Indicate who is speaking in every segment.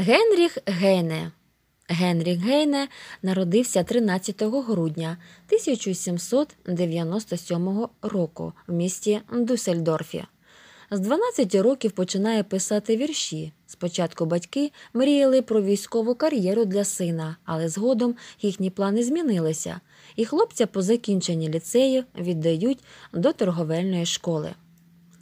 Speaker 1: Генріх Гейне. Генріх Гейне народився 13 грудня 1797 року в місті Дюссельдорфі. З 12 років починає писати вірші. Спочатку батьки мріяли про військову кар'єру для сина, але згодом їхні плани змінилися, і хлопця по закінченні ліцею віддають до торговельної школи.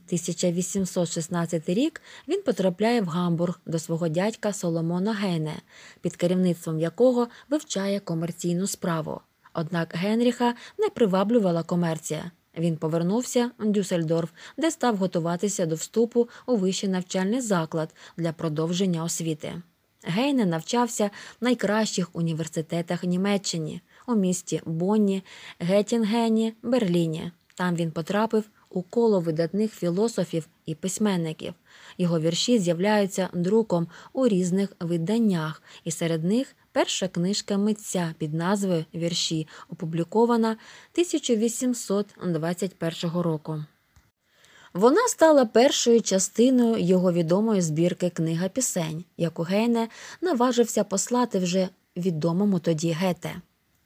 Speaker 1: 1816 рік він потрапляє в Гамбург до свого дядька Соломона Гейне, під керівництвом якого вивчає комерційну справу. Однак Генріха не приваблювала комерція. Він повернувся в Дюссельдорф, де став готуватися до вступу у вищий навчальний заклад для продовження освіти. Гейне навчався в найкращих університетах Німеччині у місті Бонні, Геттінгені, Берліні. Там він потрапив у коло видатних філософів і письменників. Його вірші з'являються друком у різних виданнях, і серед них перша книжка митця під назвою Вірші, опублікована 1821 року. Вона стала першою частиною його відомої збірки Книга пісень, яку Гейне наважився послати вже відомому тоді гете.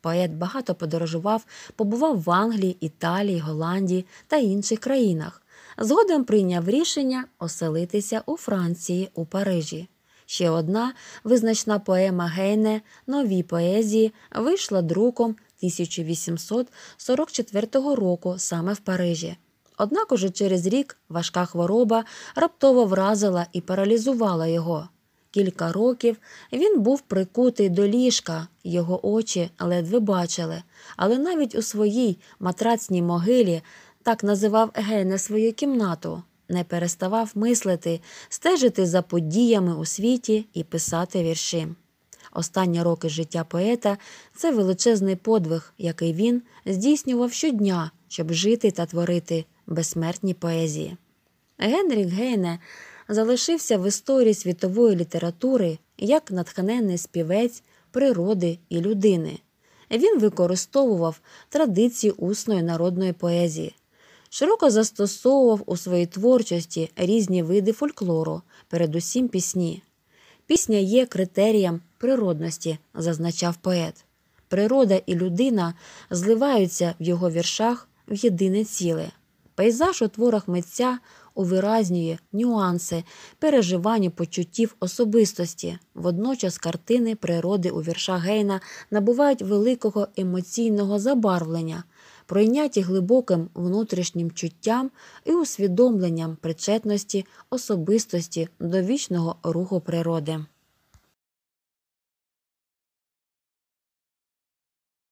Speaker 1: Поет багато подорожував, побував в Англії, Італії, Голландії та інших країнах. Згодом прийняв рішення оселитися у Франції у Парижі. Ще одна визначна поема Гейне Нові поезії вийшла друком 1844 року саме в Парижі. Однак уже через рік важка хвороба раптово вразила і паралізувала його кілька років, він був прикутий до ліжка, його очі ледве бачили, але навіть у своїй матрацній могилі так називав Гене свою кімнату, не переставав мислити, стежити за подіями у світі і писати вірші. Останні роки життя поета це величезний подвиг, який він здійснював щодня, щоб жити та творити безсмертні поезії. Генрік Гейне залишився в історії світової літератури як натхненний співець природи і людини. Він використовував традиції усної народної поезії, широко застосовував у своїй творчості різні види фольклору, передусім пісні. Пісня є критерієм природності, зазначав поет. Природа і людина зливаються в його віршах в єдине ціле. Пейзаж у творах митця увиразнює нюанси, переживання почуттів особистості. Водночас картини природи у вірша Гейна набувають великого емоційного забарвлення, пройняті глибоким внутрішнім чуттям і усвідомленням причетності, особистості до вічного руху природи.